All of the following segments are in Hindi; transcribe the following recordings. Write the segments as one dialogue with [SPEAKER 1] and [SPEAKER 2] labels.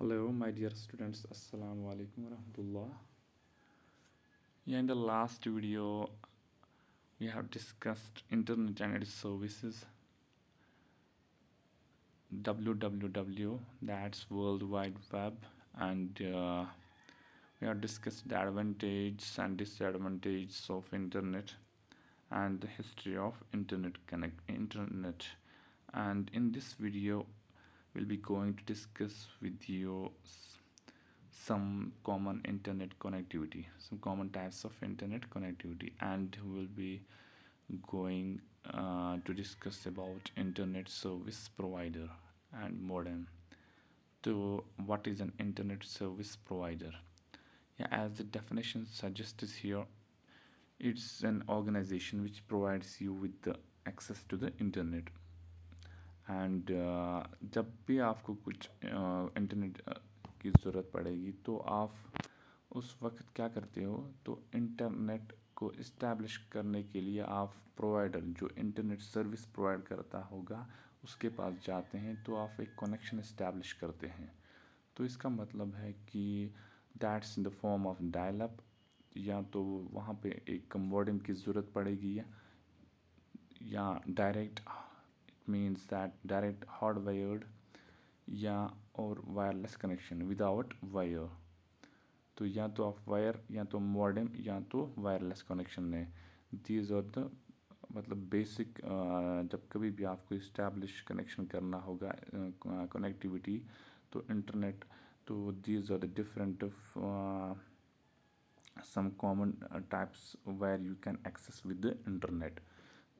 [SPEAKER 1] hello my dear students assalamu alaikum warahmatullah yeah, in the last video we have discussed internet and its services www that's world wide web and uh, we have discussed the advantages and disadvantages of internet and the history of internet connect internet and in this video will be going to discuss with you some common internet connectivity some common types of internet connectivity and we'll be going uh, to discuss about internet service provider and modem so what is an internet service provider yeah, as the definition suggests here it's an organization which provides you with the access to the internet and uh, जब भी आपको कुछ इंटरनेट uh, की ज़रूरत पड़ेगी तो आप उस वक्त क्या करते हो तो इंटरनेट को इस्टेब्लिश करने के लिए आप प्रोवाइडर जो इंटरनेट सर्विस प्रोवाइड करता होगा उसके पास जाते हैं तो आप एक कनेक्शन इस्टेब्लिश करते हैं तो इसका मतलब है कि that's in the form of dial up या तो वहाँ पे एक कम्बोडम की ज़रूरत पड़ेगी या direct means that direct hardwired या और वायरलेस कनेक्शन विदाउट वायर तो या तो आप वायर या तो मॉडर्न या तो वायरलेस कनेक्शन लें दीज आर द मतलब बेसिक जब कभी भी आपको इस्टेब्लिश कनेक्शन करना होगा कनेक्टिविटी तो इंटरनेट तो these are the different some common types types you can access with the internet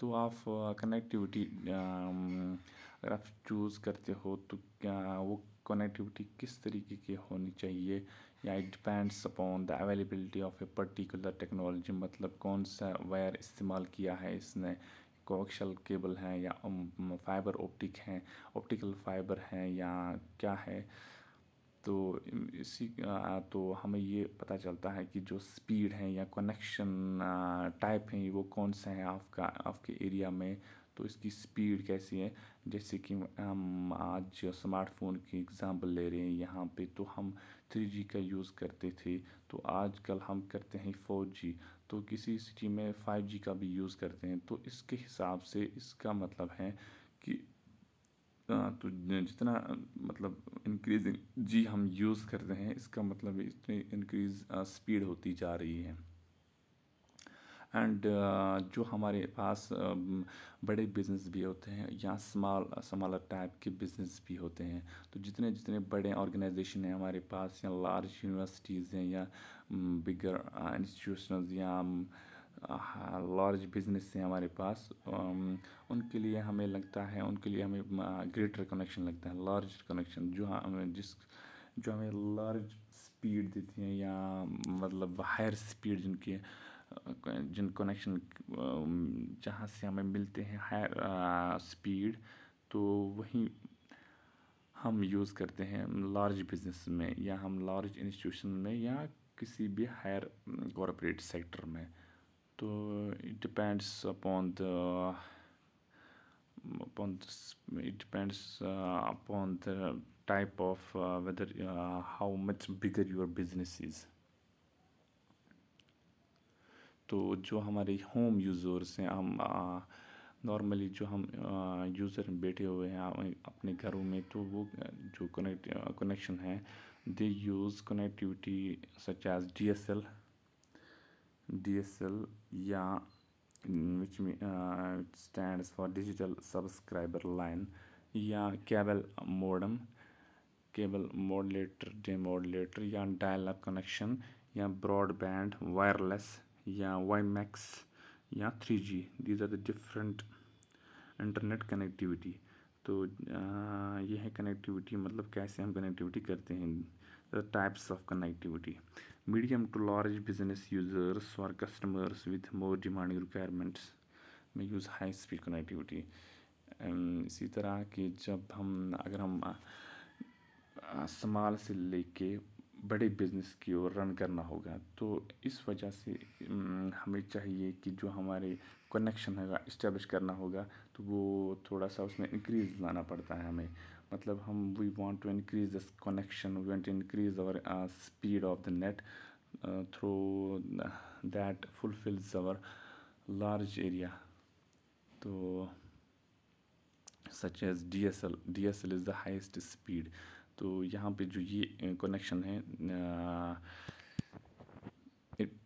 [SPEAKER 1] तो आप कनेक्टिविटी अगर आप चूज़ करते हो तो क्या वो कनेक्टिविटी किस तरीके की होनी चाहिए या it depends upon the availability of a particular technology मतलब कौन सा वायर इस्तेमाल किया है इसने कोक्शल केबल हैं या फाइबर ऑप्टिक हैं ऑप्टिकल फाइबर हैं या क्या है तो इसी तो हमें ये पता चलता है कि जो स्पीड है या कनेक्शन टाइप हैं वो कौन सा है आपका आपके एरिया में तो इसकी स्पीड कैसी है जैसे कि हम आज स्मार्टफोन की एग्ज़ाम्पल ले रहे हैं यहाँ पे तो हम 3G का यूज़ करते थे तो आजकल हम करते हैं 4G तो किसी सिटी में 5G का भी यूज़ करते हैं तो इसके हिसाब से इसका मतलब है कि तो जितना मतलब इंक्रीजिंग जी हम यूज़ कर रहे हैं इसका मतलब इतनी इंक्रीज स्पीड होती जा रही है एंड uh, जो हमारे पास uh, बड़े बिजनेस भी होते हैं या स्मॉल स्मॉलर टाइप के बिजनेस भी होते हैं तो जितने जितने बड़े ऑर्गेनाइजेशन हैं हमारे पास या लार्ज यूनिवर्सिटीज़ हैं या बिगर इंस्टीट्यूशनल या लार्ज बिजनेस है हमारे पास उनके लिए हमें लगता है उनके लिए हमें ग्रेटर कनेक्शन लगता है लार्ज कनेक्शन जो हाँ, हमें जिस जो हमें लार्ज स्पीड देती हैं या मतलब हायर स्पीड जिनके जिन कनेक्शन जहाँ से हमें मिलते हैं हायर स्पीड तो वहीं हम यूज़ करते हैं लार्ज बिजनेस में या हम लार्ज इंस्टीट्यूशन में या किसी भी हायर कॉरपोरेट सेक्टर में तो it depends upon the upon it depends upon the type of whether how much bigger your business is तो जो हमारे होम यूज़र्स हैं हम नॉर्मली uh, जो हम यूज़र uh, बैठे हुए हैं अपने घरों में तो वो uh, जो कनेक्ट कनेक्शन हैं they use connectivity such as D S L D S L या which mm, uh, stands for digital subscriber या cable modem cable demodulator या डायल अप कनेक्शन या ब्रॉडबैंड वायरलेस या वाई मैक्स या three G these are the different internet connectivity तो uh, ये है कनेक्टिविटी मतलब कैसे हम कनेक्टिविटी करते हैं the types of connectivity medium to large business users or customers with more demanding requirements में यूज़ हाई स्पीड कनेक्टिविटी इसी तरह कि जब हम अगर हम समाल से लेके बड़े बिजनेस की ओर रन करना होगा तो इस वजह से हमें चाहिए कि जो हमारे कनेक्शन है इस्टेब्लिश करना होगा तो वो थोड़ा सा उसमें इंक्रीज लाना पड़ता है हमें मतलब हम we want to increase this connection we want to increase our speed of the net through that fulfils our large area तो such as D S L D S L is the highest speed तो यहाँ पे जो ये कनेक्शन uh, है it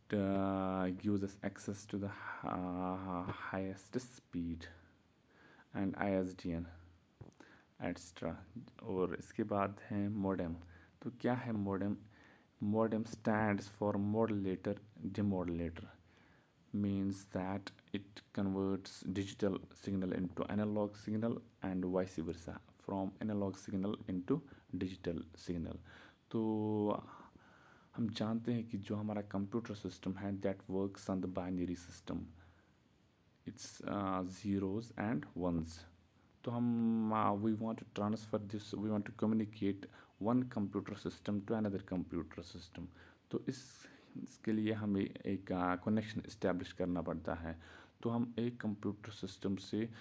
[SPEAKER 1] give us access to the highest speed and I S D N etcetera और इसके बाद है मोडम तो क्या है modem modem stand for modulator demodulator means that it converts digital signal into analogue signal and vice versa from analogue signal into digital signal तो हम जानते हैं कि जो हमारा कंप्यूटर सिस्टम है that works on the binary system it's zeros and ones तो हम we want to transfer this we want to communicate one computer system to another computer system तो इस इसके लिए हमें एक कनेक्शन uh, इस्टेब्लिश करना पड़ता है तो हम एक कंप्यूटर सिस्टम से uh,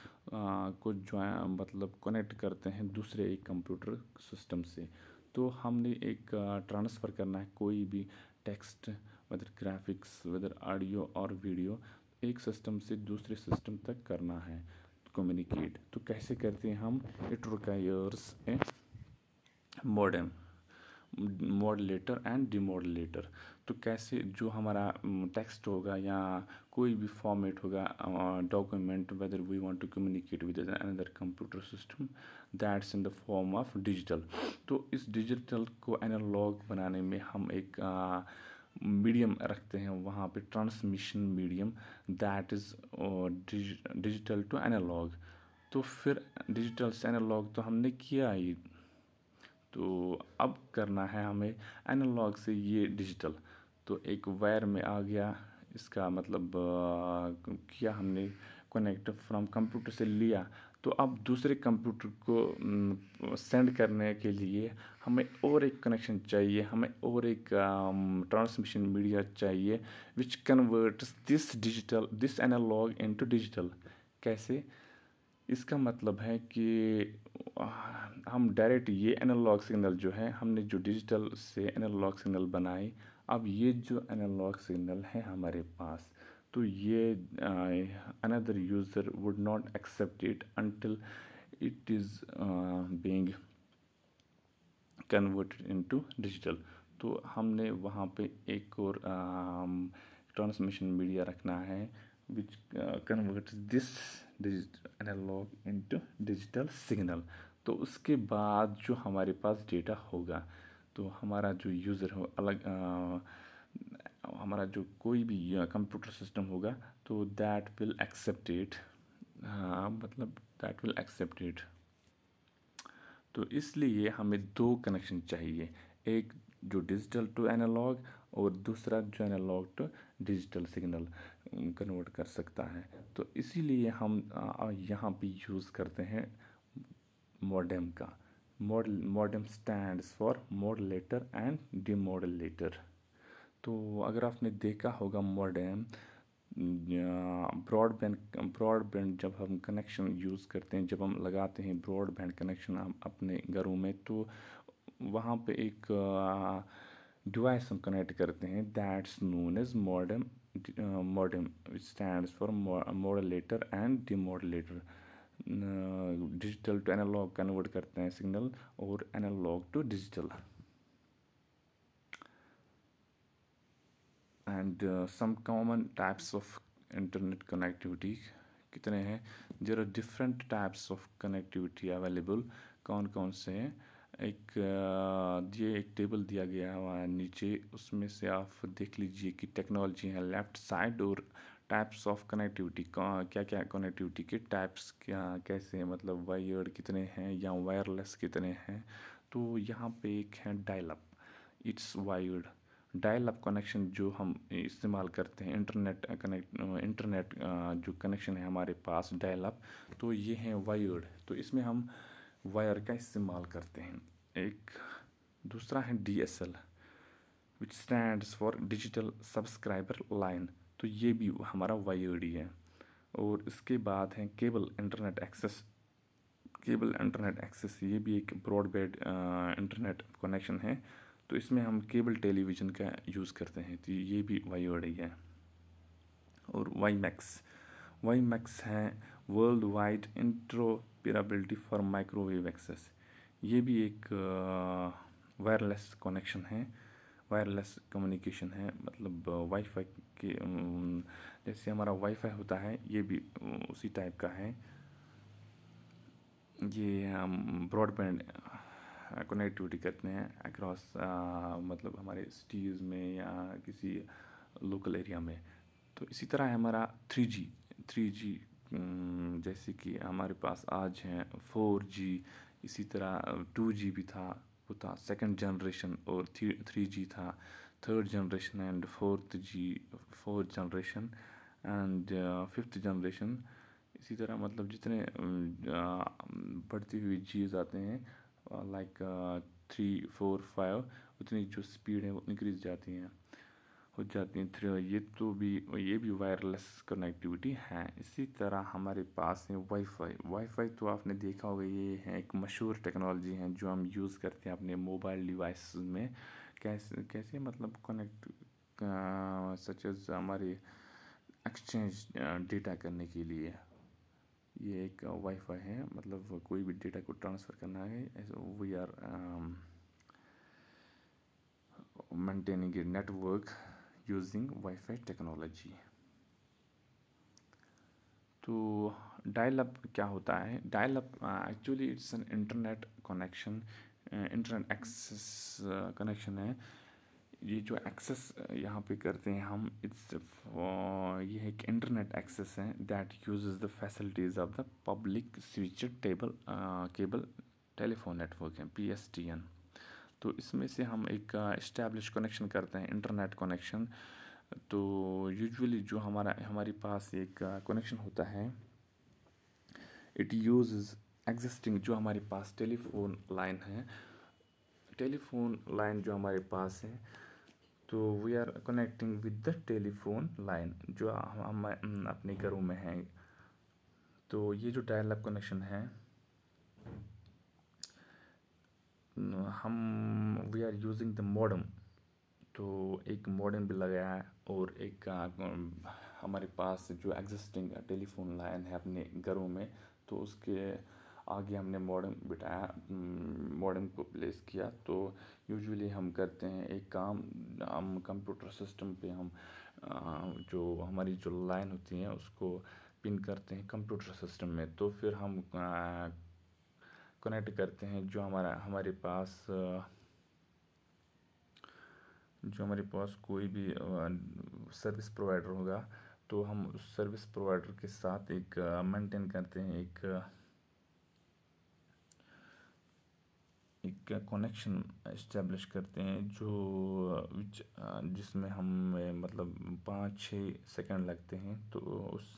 [SPEAKER 1] को जो मतलब कनेक्ट करते हैं दूसरे एक कंप्यूटर सिस्टम से तो हमने एक ट्रांसफ़र uh, करना है कोई भी text whether graphics whether audio और वीडियो एक सिस्टम से दूसरे सिस्टम तक करना है कम्युनिकेट तो कैसे करते हैं हम it requires a modem modulator and demodulator तो कैसे जो हमारा टेक्स्ट होगा या कोई भी फॉर्मेट होगा document whether we want to communicate with another computer system that's in the form of digital तो इस डिजिटल को एनालॉग बनाने में हम एक uh, मीडियम रखते हैं वहाँ पे transmission medium that is digital to analogue तो फिर डिजिटल से एनालॉग तो हमने किया ही तो अब करना है हमें एनालॉग से ये डिजिटल तो एक वायर में आ गया इसका मतलब आ, किया हमने कनेक्ट फ्रॉम कंप्यूटर से लिया तो अब दूसरे कंप्यूटर को सेंड करने के लिए हमें और एक कनेक्शन चाहिए हमें और एक ट्रांसमिशन मीडिया चाहिए which converts this digital this analogue into digital कैसे इसका मतलब है कि हम डायरेक्ट ये एनालॉग सिग्नल जो है हमने जो डिजिटल से एनालॉग सिग्नल बनाए अब ये जो एनालॉग सिग्नल है हमारे पास तो ये another user would not accept it until it is being converted into digital तो हमने वहाँ पे एक और ट्रांसमिशन मीडिया रखना है which convert this analogue into digital signal तो उसके बाद जो हमारे पास डेटा होगा तो हमारा जो यूज़र हो अलग uh, हमारा जो कोई भी कंप्यूटर सिस्टम होगा तो दैट विल एक्सेप्ट इट हाँ मतलब दैट विल एक्सेप्ट इट तो इसलिए हमें दो कनेक्शन चाहिए एक जो डिजिटल टू एनालॉग और दूसरा जो analogue to digital signal convert कर सकता है तो इसीलिए हम यहाँ पे यूज़ करते हैं मॉडेम का model modem stands for modulator and demodulator तो अगर आपने देखा होगा मॉडर्न ब्रॉडबैंड ब्रॉडबैंड जब हम कनेक्शन यूज़ करते हैं जब हम लगाते हैं ब्रॉडबैंड कनेक्शन हम अपने घरों में तो वहाँ पे एक डिवाइस हम कनेक्ट करते हैं that's known as modem modem stand for modulator and demodulator digital to analogue convert करते हैं सिग्नल और analogue to digital and some common types of internet connectivity कितने हैं there are different types of connectivity available कौन कौन से हैं एक uh, ये एक टेबल दिया गया हुआ है नीचे उसमें से आप देख लीजिए कि टेक्नोलॉजी है लेफ्ट साइड और टाइप्स ऑफ कनेक्टिविटी क्या क्या कनेक्टिविटी के टाइप्स क्या कैसे हैं मतलब वायर कितने हैं या वायरलेस कितने हैं तो यहाँ पे एक है dial up it's wired dial up connection जो हम इस्तेमाल करते हैं इंटरनेट कनेक्ट इंटरनेट जो कनेक्शन है हमारे पास डायल अप तो ये हैं वायर्ड तो इसमें हम वायर का इस्तेमाल करते हैं एक दूसरा है D S L which stand for digital subscriber line तो ये भी हमारा वायर्ड ही है और इसके बाद है cable internet access cable internet access ये भी एक ब्रॉडबैंड इंटरनेट कनेक्शन है तो इसमें हम केबल टेलीविज़न का यूज़ करते हैं तो ये भी वाई ओ है और वाई मैक्स वाई मैक्स है world wide interoperability for microwave access ये भी एक वायरलेस कनेक्शन है वायरलेस कम्युनिकेशन है मतलब वाईफाई के जैसे हमारा वाईफाई होता है ये भी उसी टाइप का है ये ब्रॉडबैंड कनेक्टिविटी करते हैं अक्रॉस मतलब हमारे सिटीज़ में या किसी लोकल एरिया में तो इसी तरह है हमारा थ्री जी थ्री जी जैसे कि हमारे पास आज हैं फोर जी इसी तरह टू जी भी था वो था सेकेंड जनरेशन और थ्री थ्री जी था third generation and fourth G fourth generation and fifth generation इसी तरह मतलब जितने बढ़ती हुई जीज आते हैं लाइक थ्री फोर फाइव उतनी जो स्पीड है वो इंक्रीज जाती हैं हो जाती हैं थ्री ये तो भी ये भी वायरलेस कनेक्टिविटी है इसी तरह हमारे पास है वाईफाई वाईफाई तो आपने देखा होगा ये है एक मशहूर टेक्नोलॉजी है जो हम यूज़ करते हैं अपने मोबाइल डिवाइस में कैसे कैसे मतलब कनेक्ट सच एज हमारे एक्सचेंज डेटा uh, करने के लिए ये एक वाईफाई है मतलब कोई भी डेटा को ट्रांसफ़र करना है we are maintaining network using WiFi technology तो डायल अप क्या होता है dial up actually it's an internet connection internet access connection है ये जो एक्सेस यहाँ पे करते हैं हम इट्स ये एक इंटरनेट एक्सेस है that uses the facilities of the public switch table cable telephone network है पी एस टी एन तो इसमें से हम एक इस्टेब्लिश कनेक्शन करते हैं इंटरनेट कनेक्शन तो यूजुअली जो हमारा हमारे पास एक कनेक्शन होता है इट यूज़ एग्जिस्टिंग जो हमारे पास टेलीफोन लाइन है टेलीफोन लाइन जो हमारे पास है तो we are connecting with the telephone line जो हम, अपने घरों में हैं तो ये जो डायल अप कनेक्शन है हम we are using the modem तो एक मॉडर्न भी लगाया है और एक हमारे पास जो एग्जिस्टिंग टेलीफोन लाइन है अपने घरों में तो उसके आगे हमने मॉडम बिठाया मॉडम हम्म, को प्लेस किया तो यूजुअली हम करते हैं एक काम हम कंप्यूटर सिस्टम पे हम जो हमारी जो लाइन होती है उसको पिन करते हैं कंप्यूटर सिस्टम में तो फिर हम कनेक्ट करते हैं जो हमारा हमारे पास जो हमारे पास कोई भी सर्विस प्रोवाइडर होगा तो हम उस सर्विस प्रोवाइडर के साथ एक मेंटेन करते हैं एक एक कनेक्शन इस्टेब्लिश करते हैं जो जिसमें हम मतलब पाँच छः सेकंड लगते हैं तो उस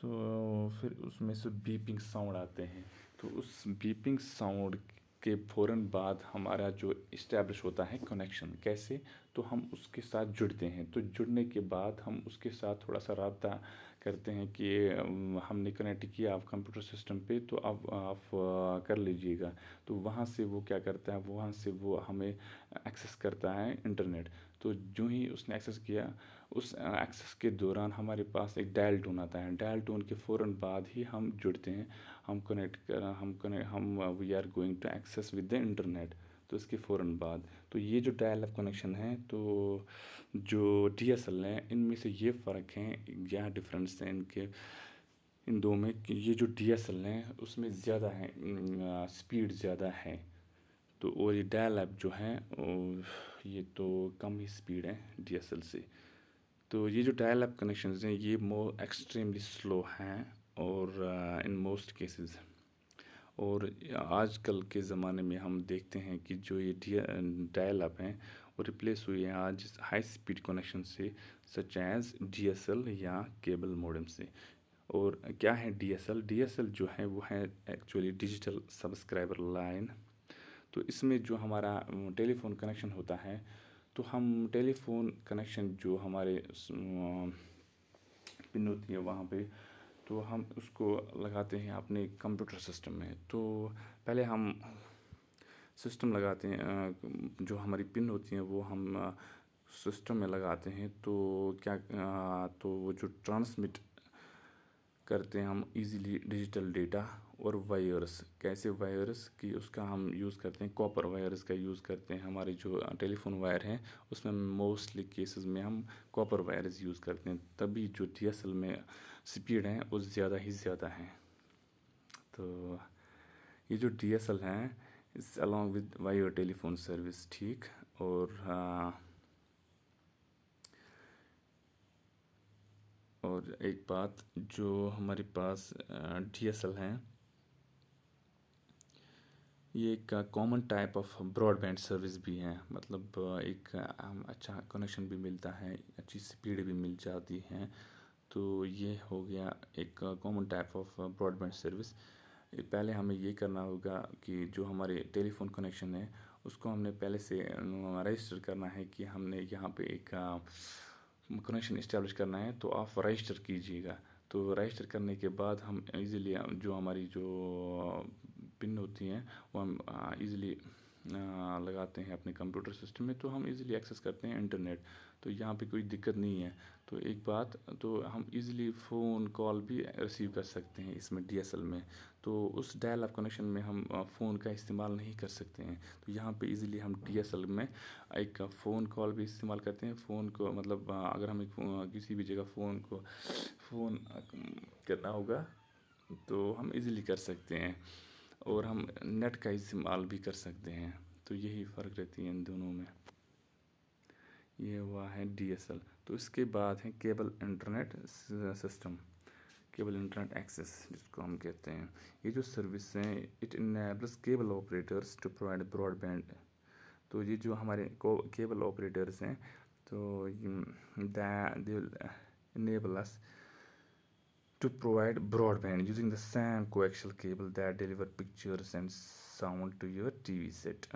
[SPEAKER 1] तो फिर उसमें से बीपिंग साउंड आते हैं तो उस बीपिंग साउंड के फ़ौर बाद हमारा जो इस्टेब्लिश होता है कनेक्शन कैसे तो हम उसके साथ जुड़ते हैं तो जुड़ने के बाद हम उसके साथ थोड़ा सा रबता करते हैं कि हमने कनेक्ट किया आप कंप्यूटर सिस्टम पे तो अब आप कर लीजिएगा तो वहाँ से वो क्या करता है वहाँ से वो हमें एक्सेस करता है इंटरनेट तो जो ही उसने एक्सेस किया उस एक्सेस के दौरान हमारे पास एक डायल टोन आता है डायल टोन के फ़ौर बाद ही हम जुड़ते हैं हम कनेक्ट कर हम कनेक्ट हम we are going to access with the internet तो इसके फ़ौर बाद तो ये जो डायल अप कनेक्शन है तो जो डी एस एल हैं इनमें से ये फ़र्क हैं या डिफरेंस हैं इनके इन दो में कि ये जो डी एस एल हैं उसमें ज़्यादा है स्पीड ज़्यादा है तो और ये डायल एप जो है ये तो कम ही स्पीड है डी एस एल से तो ये जो डायल एप कनेक्शन हैं ये मोर एक्सट्रीमली स्लो हैं और इन मोस्ट केसेस और आजकल के ज़माने में हम देखते हैं कि जो ये डायल अप हैं वो रिप्लेस हुई हैं आज हाई स्पीड कनेक्शन से सच एज़ डी या केबल मोडम से और क्या है डी एस जो है वो है एक्चुअली डिजिटल सब्सक्राइबर लाइन तो इसमें जो हमारा टेलीफोन कनेक्शन होता है तो हम टेलीफोन कनेक्शन जो हमारे पिन होती है वहाँ पर तो हम उसको लगाते हैं अपने कंप्यूटर सिस्टम में तो पहले हम सिस्टम लगाते हैं जो हमारी पिन होती हैं वो हम सिस्टम में लगाते हैं तो क्या तो वो जो ट्रांसमिट करते हैं हम इजीली डिजिटल डेटा और वायर्स कैसे वायर्स की उसका हम यूज़ करते हैं कॉपर वायर्स का यूज़ करते हैं हमारे जो टेलीफोन वायर हैं उसमें मोस्टली केसेस में हम कॉपर वायर्स यूज़ करते हैं तभी जो डी में स्पीड हैं वो ज़्यादा ही ज़्यादा हैं तो ये जो डी एस एल हैं is along with why telephone service ठीक और आ, और एक बात जो हमारे पास डी एस एल हैं ये एक common type of broadband service भी है मतलब एक अच्छा कनेक्शन भी मिलता है अच्छी स्पीड भी मिल जाती है तो ये हो गया एक common type of broadband service पहले हमें ये करना होगा कि जो हमारे टेलीफोन कनेक्शन है उसको हमने पहले से रजिस्टर करना है कि हमने यहाँ पे एक कनेक्शन इस्टेब्लिश करना है तो आप रजिस्टर कीजिएगा तो रजिस्टर करने के बाद हम इजीली जो हमारी जो पिन होती हैं वो हम इजीली लगाते हैं अपने कंप्यूटर सिस्टम में तो हम इजीली एक्सेस करते हैं इंटरनेट तो यहाँ पे कोई दिक्कत नहीं है तो एक बात तो हम इजीली फ़ोन कॉल भी रिसीव कर सकते हैं इसमें डीएसएल में तो उस डायल अप कनेक्शन में हम फ़ोन का इस्तेमाल नहीं कर सकते हैं तो यहाँ पे इजीली हम डीएसएल में एक फ़ोन कॉल भी इस्तेमाल करते हैं फ़ोन को मतलब अगर हम किसी भी जगह फ़ोन को फ़ोन करना होगा तो हम इजीली कर सकते हैं और हम नेट का इस्तेमाल भी कर सकते हैं तो यही फ़र्क रहती है इन दोनों में ये हुआ है डी तो इसके बाद है cable internet system cable internet access जिसको हम कहते हैं ये जो सर्विस हैं it enables cable operators to provide broadband तो ये जो हमारे केबल ऑपरेटर्स हैं तो enable us provide broadband using the same coaxial cable that deliver pictures and sound to your T V set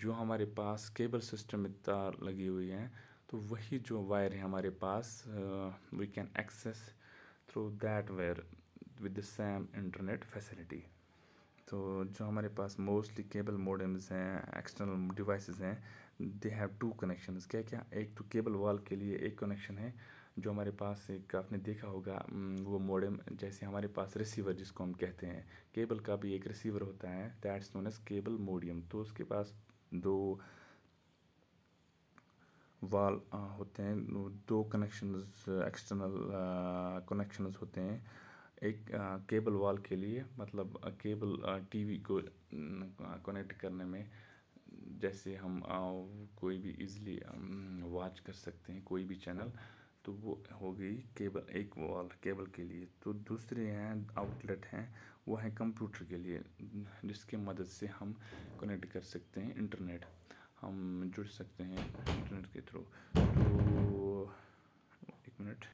[SPEAKER 1] जो हमारे पास केबल सिस्टम में तार लगी हुई हैं तो वही जो वायर है हमारे पास we can access through that wire with the same internet facility तो जो हमारे पास मोस्टली केबल मोडम्स हैं एक्सटर्नल डिवाइसेस हैं दे हैव टू कनेक्शन क्या क्या एक तो केबल वॉल के लिए एक कनेक्शन है जो हमारे पास एक आपने देखा होगा वो मोडेम जैसे हमारे पास रिसीवर जिसको हम कहते हैं केबल का भी एक रिसीवर होता है that's known as cable modem तो उसके पास दो वाल होते हैं दो कनेक्शंस एक्सटर्नल कनेक्शंस होते हैं एक केबल वाल के लिए मतलब केबल टीवी को कनेक्ट करने में जैसे हम कोई भी इजीली वॉच कर सकते हैं कोई भी चैनल तो वो हो गई केबल एक वॉल केबल के लिए तो दूसरे हैं आउटलेट हैं वो है कंप्यूटर के लिए जिसके मदद से हम कनेक्ट कर सकते हैं इंटरनेट हम जुड़ सकते हैं इंटरनेट के थ्रू तो एक मिनट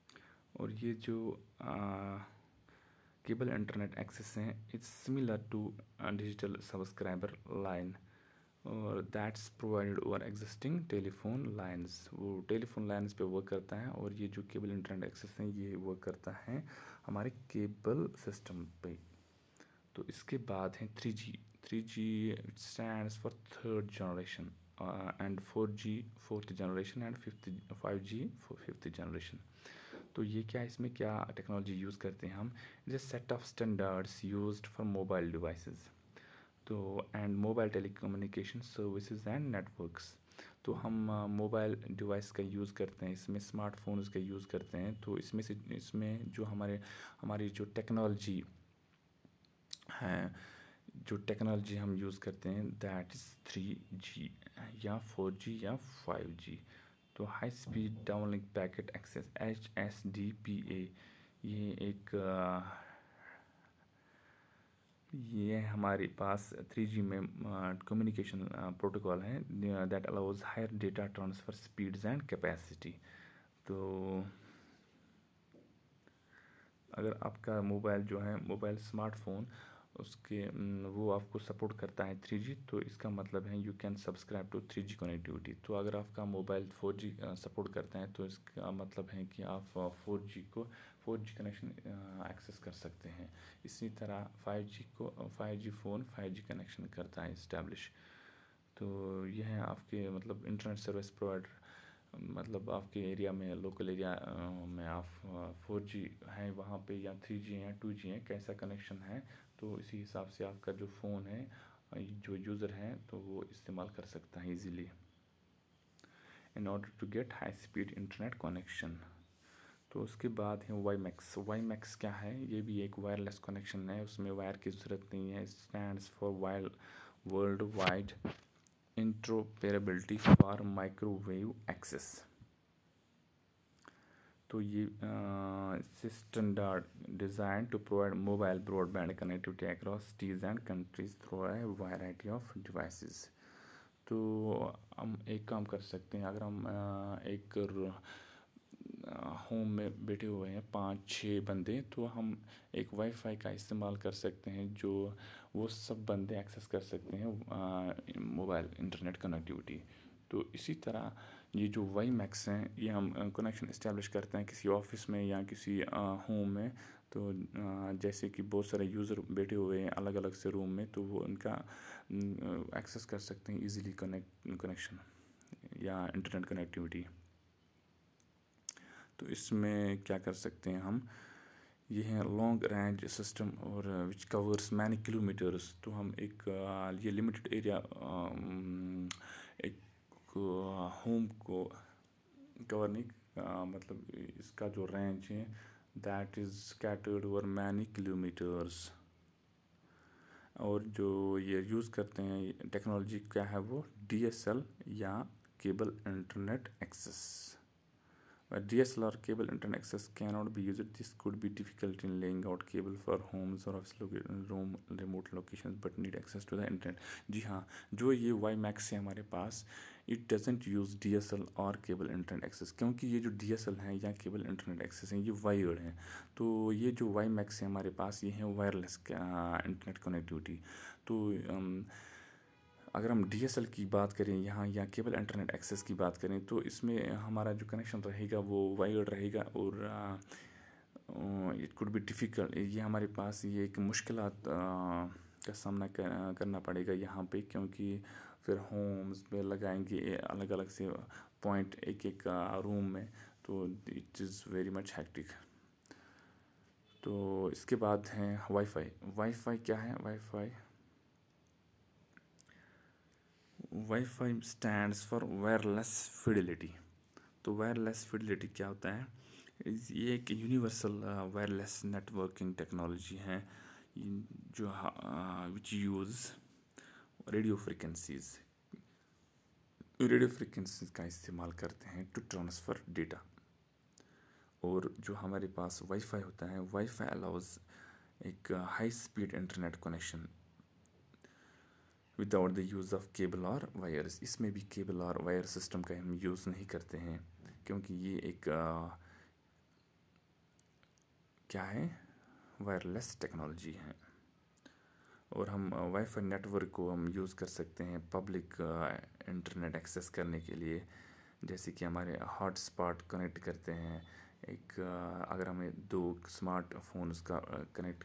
[SPEAKER 1] और ये जो केबल इंटरनेट एक्सेस हैं it's similar to digital subscriber line और that's provided over existing telephone lines वो टेलीफोन लाइंस पे वर्क करता है और ये जो केबल इंटरनेट एक्सेस हैं ये वर्क करता है हमारे केबल सिस्टम पे तो इसके बाद हैं three G three G it stand for third generation uh, and 4G fourth generation and fifth five G fifth generation तो ये क्या इसमें क्या टेक्नोलॉजी यूज़ करते हैं हम it set of standards use for mobile devices तो and mobile telecommunication services and networks तो हम मोबाइल uh, डिवाइस का यूज़ करते हैं इसमें स्मार्टफोन्स का यूज़ करते हैं तो इसमें से इसमें जो हमारे हमारी जो टेक्नोलॉजी है जो टेक्नोलॉजी हम यूज़ करते हैं दैट इज़ थ्री जी या फोर जी या फाइव जी तो high speed downlink packet access H S D P A ये एक ये हमारे पास थ्री जी में कम्युनिकेशन प्रोटोकॉल है that allows higher data transfer speeds and capacity तो अगर आपका मोबाइल जो है मोबाइल स्मार्टफोन उसके वो आपको सपोर्ट करता है थ्री जी तो इसका मतलब है you can subscribe to three G connectivity तो अगर आपका मोबाइल फोर जी सपोर्ट करता है तो इसका मतलब है कि आप फोर जी को फोर जी कनेक्शन एक्सेस कर सकते हैं इसी तरह फाइव जी को five G phone five G connection करता है इस्टेब्लिश तो यह है आपके मतलब इंटरनेट सर्विस प्रोवाइडर मतलब आपके एरिया में लोकल एरिया में आप फोर जी हैं वहाँ पे या थ्री जी हैं टू जी हैं कैसा कनेक्शन है तो इसी हिसाब से आपका जो फ़ोन है जो यूज़र है तो वो इस्तेमाल कर सकता है easily in order to get high speed internet connection तो उसके बाद है वाई मैक्स वाई मैक्स क्या है ये भी एक वायरलेस कनेक्शन है उसमें वायर की ज़रूरत नहीं है stand for wire world wide interoperability for microwave access तो ये standard design to provide mobile broadband connectivity across cities and countries through a variety of devices तो हम एक काम कर सकते हैं अगर हम uh, एक होम uh, में बैठे हुए हैं पाँच छः बंदे तो हम एक वाईफाई का इस्तेमाल कर सकते हैं जो वो सब बंदे एक्सेस कर सकते हैं मोबाइल इंटरनेट कनेक्टिविटी तो इसी तरह ये जो वाई मैक्स हैं ये हम कनेक्शन इस्टेब्लिश करते हैं किसी ऑफिस में या किसी होम में तो जैसे कि बहुत सारे यूज़र बैठे हुए हैं अलग अलग से रूम में तो वो उनका एक्सेस कर सकते हैं इजीली कनेक्ट कनेक्शन या इंटरनेट कनेक्टिविटी तो इसमें क्या कर सकते हैं हम ये है लॉन्ग रेंज सिस्टम और विच कवर्स मैनी किलोमीटर्स तो हम एक ये लिमिटेड एरिया होम को कवर मतलब इसका जो रेंज है that is scattered over many kilometres और जो ये यूज़ करते हैं टेक्नोलॉजी क्या है वो डीएसएल या cable internet access D S L or cable internet access can not be use this could be difficult in laying out cable for homes और room remote location but need access to the internet जी हाँ जो ये वाई मैक्स है हमारे पास it doesn't use D S L और केबल इंटरनेट एक्सेस क्योंकि ये जो डी एस एल हैं या केबल इंटरनेट एक्सेस हैं ये वायर्ड हैं तो ये जो वाई मैक्स है हमारे पास ये है वायरलेस इंटरनेट कनेक्टिविटी तो um, अगर हम डी एस एल की बात करें यहाँ या केबल इंटरनेट एक्सेस की बात करें तो इसमें हमारा जो कनेक्शन रहेगा वो वायर्ड रहेगा और इट कुड बी डिफ़िकल्ट ये हमारे पास ये एक मुश्किल uh, का सामना कर, करना पड़ेगा यहाँ पे क्योंकि फिर होम्स पे लगाएंगे अलग अलग से पॉइंट एक एक रूम में तो it is very much hectic तो इसके बाद हैं वाईफाई वाईफाई क्या है WiFi WiFi stand for wireless fidelity तो वायरलेस फिडिलिटी क्या होता है ये एक यूनिवर्सल वायरलेस नेटवर्किंग टेक्नोलॉजी है जो which use radio frequencies radio frequencies का इस्तेमाल करते हैं टू ट्रांसफ़र डेटा और जो हमारे पास वाईफाई होता है वाईफाई अलाउज एक high speed internet connection without the use of cable और वायर्स इसमें भी केबल और वायर सिस्टम का हम यूज़ नहीं करते हैं क्योंकि ये एक आ, क्या है वायरलेस टेक्नोलॉजी है और हम वाईफाई नेटवर्क को हम यूज़ कर सकते हैं पब्लिक इंटरनेट एक्सेस करने के लिए जैसे कि हमारे हॉटस्पॉट कनेक्ट करते हैं एक अगर हमें दो स्मार्ट फोन्स का कनेक्ट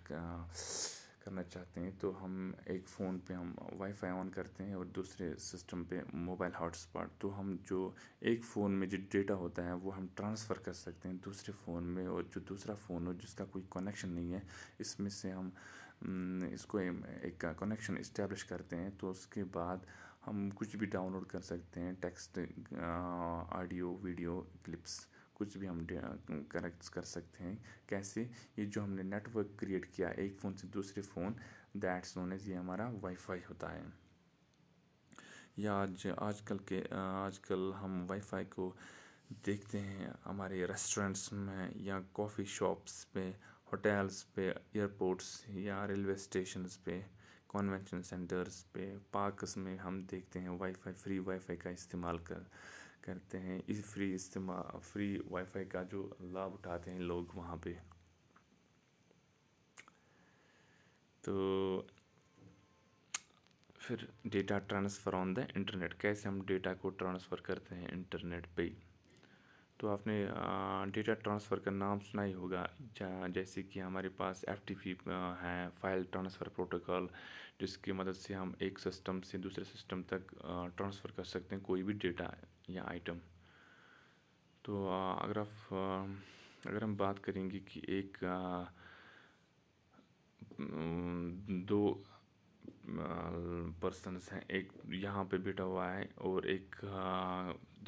[SPEAKER 1] करना चाहते हैं तो हम एक फ़ोन पे हम वाईफाई ऑन करते हैं और दूसरे सिस्टम पे मोबाइल हॉटस्पॉट तो हम जो एक फ़ोन में जो डेटा होता है वो हम ट्रांसफ़र कर सकते हैं दूसरे फ़ोन में और जो दूसरा फ़ोन हो जिसका कोई कनेक्शन नहीं है इसमें से हम हम्म, इसको एक कनेक्शन इस्टेब्लिश करते हैं तो उसके बाद हम कुछ भी डाउनलोड कर सकते हैं टेक्स्ट ऑडियो वीडियो क्लिप्स कुछ भी हम कनेक्ट कर सकते हैं कैसे ये जो हमने नेटवर्क क्रिएट किया एक फ़ोन से दूसरे फ़ोन दैट्स नोन एज ये हमारा वाईफाई होता है या आज आजकल के आजकल हम वाईफाई को देखते हैं हमारे रेस्टोरेंट्स में या कॉफ़ी शॉप्स पे होटल्स पे एयरपोर्ट्स या रेलवे स्टेशंस पे कॉन्वेंशन सेंटर्स पे पार्कस में हम देखते हैं वाईफाई फ्री वाईफाई का इस्तेमाल कर करते हैं इस फ्री इस्तेमाल फ्री वाईफाई का जो लाभ उठाते हैं लोग वहाँ पे तो फिर data transfer on the internet कैसे हम डेटा को ट्रांसफ़र करते हैं इंटरनेट पे तो आपने डेटा ट्रांसफ़र का नाम सुना ही होगा जैसे कि हमारे पास एफ टी पी है फाइल ट्रांसफ़र प्रोटोकॉल जिसकी मदद से हम एक सिस्टम से दूसरे सिस्टम तक ट्रांसफ़र कर सकते हैं कोई भी डेटा या आइटम तो अगर आप अगर हम बात करेंगे कि एक दो पर्सनस हैं एक यहाँ पे बैठा हुआ है और एक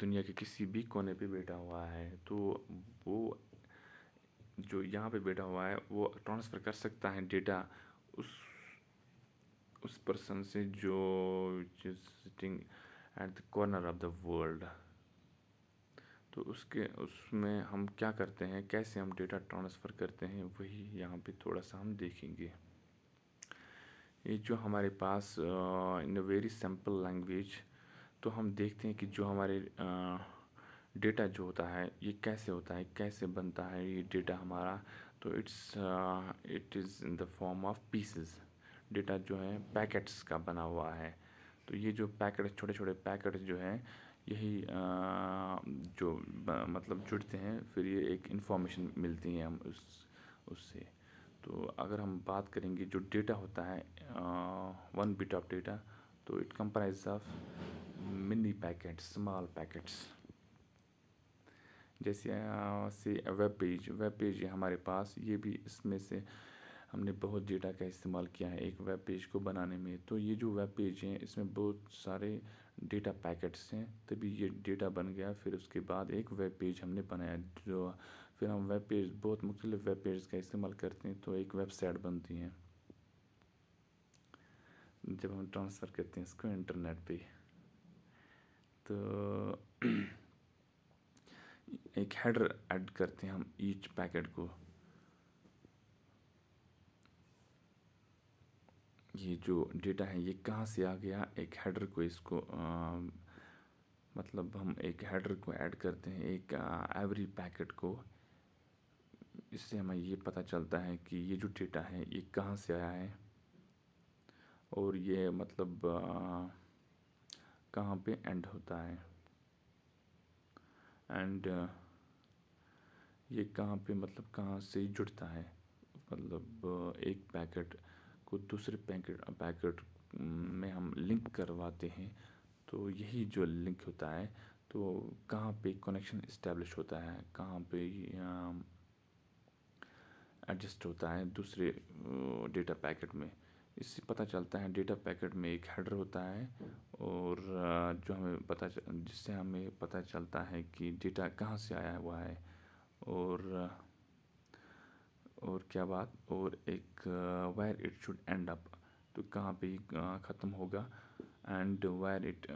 [SPEAKER 1] दुनिया के किसी भी कोने पे बैठा हुआ है तो वो जो यहाँ पे बैठा हुआ है वो ट्रांसफ़र कर सकता है डेटा उस उस पर्सन से जो sitting at the corner of the world तो उसके उसमें हम क्या करते हैं कैसे हम डेटा ट्रांसफ़र करते हैं वही यहाँ पे थोड़ा सा हम देखेंगे ये जो हमारे पास in a very simple language तो हम देखते हैं कि जो हमारे डेटा जो होता है ये कैसे होता है कैसे बनता है ये डेटा हमारा तो it's it is in the form of pieces data जो है पैकेट्स का बना हुआ है तो ये जो पैकेट छोटे छोटे पैकेट जो हैं यही जो मतलब जुड़ते हैं फिर ये एक इंफॉर्मेशन मिलती है हम उस उससे तो अगर हम बात करेंगे जो डेटा होता है वन बिट ऑफ डेटा तो it comprise of mini packet small packets जैसे से वेब पेज वेब पेज हमारे पास ये भी इसमें से हमने बहुत डेटा का इस्तेमाल किया है एक वेब पेज को बनाने में तो ये जो वेब पेज हैं इसमें बहुत सारे डेटा पैकेट्स हैं तभी ये डेटा बन गया फिर उसके बाद एक वेब पेज हमने बनाया जो फिर हम वेब पेज बहुत मुख्तलिफ़ वेब पेज का इस्तेमाल करते हैं तो एक वेबसाइट बनती हैं जब हम ट्रांसफ़र करते हैं इसको इंटरनेट पे तो एक हेडर ऐड करते हैं हम ईच पैकेट को ये जो डेटा है ये कहाँ से आ गया एक हेडर को इसको आ, मतलब हम एक हेडर को ऐड करते हैं एक एवरी पैकेट को इससे हमें ये पता चलता है कि ये जो डेटा है ये कहाँ से आया है और ये मतलब कहाँ पे एंड होता है एंड ये कहाँ पे मतलब कहाँ से जुड़ता है मतलब एक पैकेट को दूसरे पैकेट पैकेट में हम लिंक करवाते हैं तो यही जो लिंक होता है तो कहाँ पे कनेक्शन इस्टेब्लिश होता है कहाँ पे एडजस्ट होता है दूसरे डेटा पैकेट में इससे पता चलता है डेटा पैकेट में एक हेडर होता है और जो हमें पता जिससे हमें पता चलता है कि डेटा कहाँ से आया हुआ है और और क्या बात और एक where it should end up तो कहाँ पे ख़त्म होगा and where it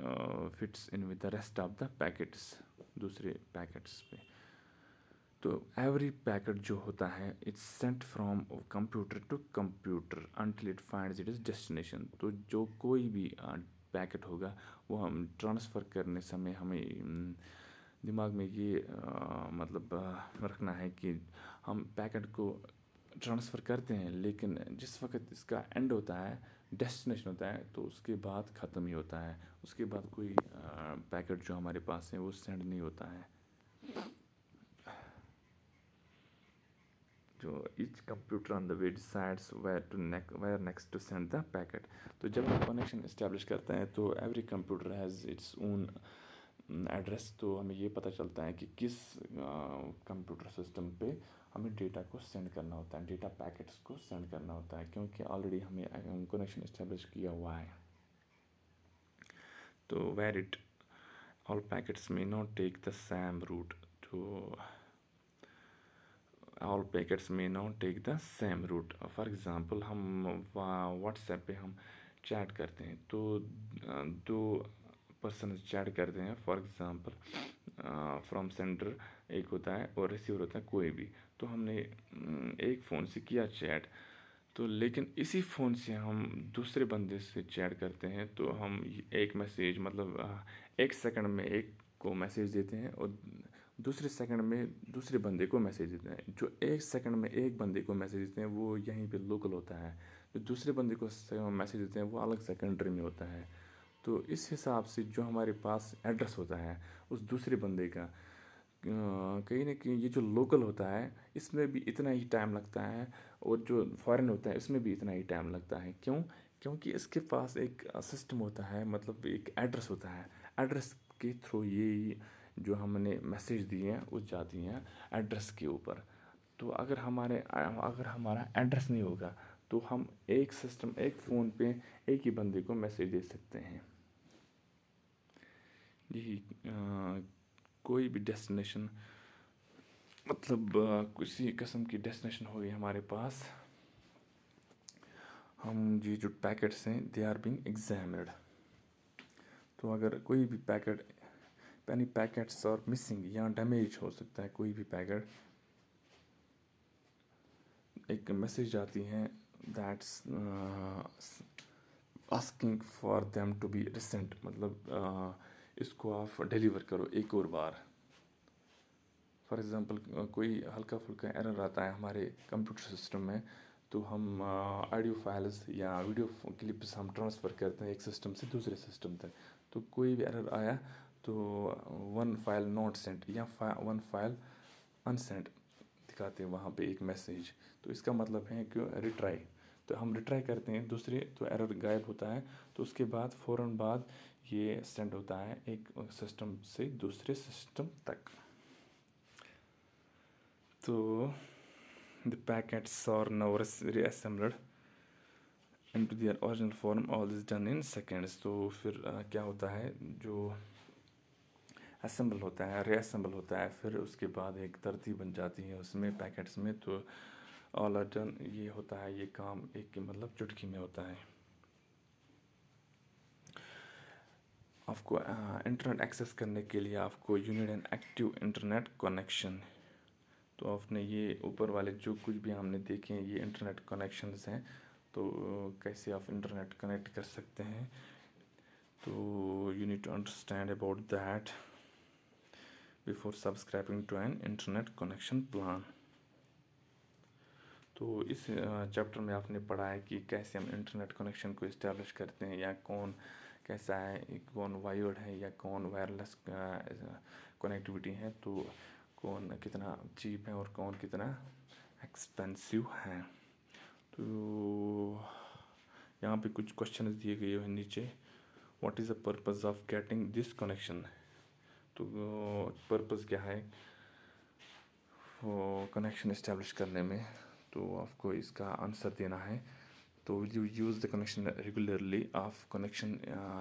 [SPEAKER 1] fits in with the rest of the packets दूसरे पैकेट्स पे तो एवरी पैकेट जो होता है it's sent from computer to computer until it finds it is destination तो जो कोई भी पैकेट होगा वो हम ट्रांसफ़र करने समय हमें हम्म, दिमाग में ये आ, मतलब आ, रखना है कि हम पैकेट को ट्रांसफ़र करते हैं लेकिन जिस वक्त इसका एंड होता है डेस्टिनेशन होता है तो उसके बाद ख़त्म ही होता है उसके बाद कोई पैकेट जो हमारे पास है वो सेंड नहीं होता है to each computer on the way decides where to neck where next to send the packet तो जब हम कनेक्शन इस्टेब्लिश करते हैं तो every computer has its own address तो हमें ये पता चलता है कि किस कंप्यूटर सिस्टम पे हमें डेटा को सेंड करना होता है डेटा पैकेट्स को सेंड करना होता है क्योंकि ऑलरेडी हमें कनेक्शन इस्टेब्लिश किया हुआ है तो where it all packets may not take the same route to all packets में now take the same route for example हम व्हाट्सएप पे हम चैट करते हैं तो दो पर्सन चैट करते हैं फॉर एग्ज़ाम्पल फ्रॉम सेंटर एक होता है और रिसीवर होता है कोई भी तो हमने एक फ़ोन से किया चैट तो लेकिन इसी फ़ोन से हम दूसरे बंदे से चैट करते हैं तो हम एक मैसेज मतलब एक सेकंड में एक को मैसेज देते हैं और दूसरे सेकंड में दूसरे बंदे को मैसेज देते हैं जो एक सेकंड में एक बंदे को मैसेज देते हैं वो यहीं पे लोकल होता है जो दूसरे बंदे को मैसेज देते हैं वो अलग सेकेंडरी में होता है तो इस हिसाब से जो हमारे पास एड्रेस होता है उस दूसरे बंदे का कहीं ना कहीं ये जो लोकल होता है इसमें भी इतना ही टाइम लगता है और जो फॉरेन होता है इसमें भी इतना ही टाइम लगता है क्यों क्योंकि इसके पास एक सिस्टम होता है मतलब एक एड्रेस होता है एड्रेस के थ्रू ये जो हमने मैसेज दिए हैं वो जाती हैं एड्रेस के ऊपर तो अगर हमारे अगर हमारा एड्रेस नहीं होगा तो हम एक सिस्टम एक फ़ोन पे एक ही बंदे को मैसेज दे सकते हैं यही कोई भी डेस्टिनेशन मतलब किसी किस्म की डेस्टिनेशन होगी हमारे पास हम ये जो पैकेट्स हैं दे आर बिंग एग्जामिड तो अगर कोई भी पैकेट यानी पैकेट्स और मिसिंग या डैमेज हो सकता है कोई भी पैकेट एक मैसेज आती है that's asking for them to be recent मतलब uh, इसको आप डिलीवर करो एक और बार फॉर एग्ज़ाम्पल कोई हल्का फुल्का एरर आता है हमारे कंप्यूटर सिस्टम में तो हम ऑडियो uh, फाइल्स या वीडियो क्लिप्स हम ट्रांसफ़र करते हैं एक सिस्टम से दूसरे सिस्टम तक तो कोई भी एरर आया तो वन फाइल नॉट सेंट या वन फाइल अनसेंट दिखाते हैं वहाँ पे एक मैसेज तो इसका मतलब है कि रिट्राई तो हम रिट्राई करते हैं दूसरे तो एरर गायब होता है तो उसके बाद फ़ौर बाद ये सेंड होता है एक सिस्टम से दूसरे सिस्टम तक तो पैकेट्स और नवर्स reassembled into their original form all is done in seconds तो फिर आ, क्या होता है जो असम्बल होता है रेअसम्बल होता है फिर उसके बाद एक तरतीब बन जाती है उसमें पैकेट्स में तो ऑल आर डन ये होता है ये काम एक मतलब चुटकी में होता है आपको इंटरनेट एक्सेस करने के लिए आपको you need and active internet connection तो आपने ये ऊपर वाले जो कुछ भी हमने देखे हैं ये इंटरनेट कनेक्शंस हैं तो कैसे आप इंटरनेट कनेक्ट कर सकते हैं तो you need to understand about that before subscribing to an internet connection plan तो इस चैप्टर में आपने पढ़ा है कि कैसे हम इंटरनेट कनेक्शन को इस्टेब्लिश करते हैं या कौन कैसा है कौन वायर्ड है या कौन वायरलेस कनेक्टिविटी है तो कौन कितना चीप है और कौन कितना एक्सपेंसिव है तो यहाँ पे कुछ क्वेश्चन दिए गए हैं नीचे what is the purpose of getting this connection तो पर्पज़ क्या है कनेक्शन इस्टेब्लिश करने में तो आपको इसका आंसर देना है तो you use the connection regularly आप कनेक्शन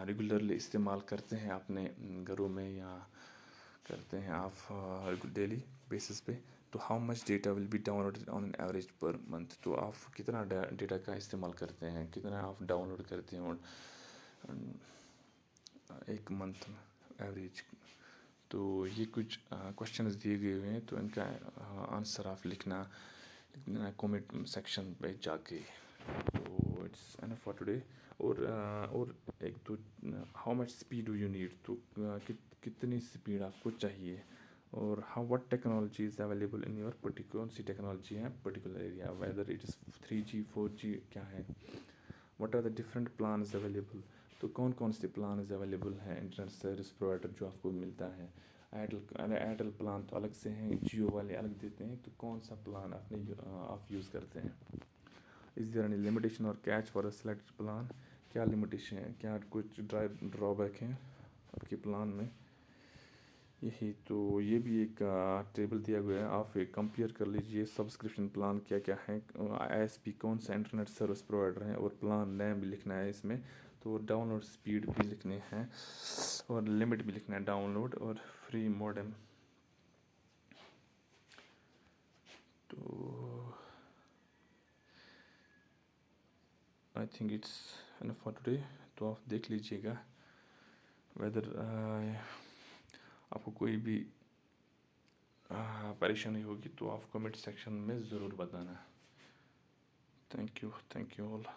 [SPEAKER 1] रेगुलरली इस्तेमाल करते हैं अपने घरों में या करते हैं आप डेली बेसिस पे तो how much data will be downloaded on an average per month तो आप कितना डेटा का इस्तेमाल करते हैं कितना आप डाउनलोड करते हैं और एक मंथ एवरेज तो ये कुछ क्वेश्चन दिए गए हुए हैं तो इनका आंसर आप लिखना कॉमेंट कमेंट सेक्शन पे जाके तो इट्स एनफ फॉर टुडे और और एक तो how much speed do you need तो कितनी स्पीड आपको चाहिए और how what technology is available in your particular कौन सी टेक्नोलॉजी है particular area whether it is three G four G क्या है what are the different plans available तो कौन कौन से प्लान अवेलेबल हैं इंटरनेट सर्विस प्रोवाइडर जो आपको मिलता है एयरटेल एयरटेल प्लान तो अलग से हैं जियो वाले अलग देते हैं तो कौन सा प्लान अपने आप यूज़ करते हैं इस दौरान लिमिटेशन और कैच फॉर सेलेक्ट प्लान क्या लिमिटेशन है क्या कुछ ड्राइव ड्रॉबैक हैं आपके प्लान में यही तो ये भी एक टेबल दिया गया है आप एक कंपेयर कर लीजिए सब्सक्रिप्शन प्लान क्या क्या है पी कौन सा इंटरनेट सर्विस प्रोवाइडर है और प्लान नेम लिखना है इसमें तो डाउनलोड स्पीड भी लिखने हैं और लिमिट भी लिखना है डाउनलोड और फ्री मॉडम तो I think it's enough for today तो आप देख लीजिएगा वेदर uh, आपको कोई भी uh, परेशानी होगी तो आप कमेंट सेक्शन में ज़रूर बताना thank you thank you all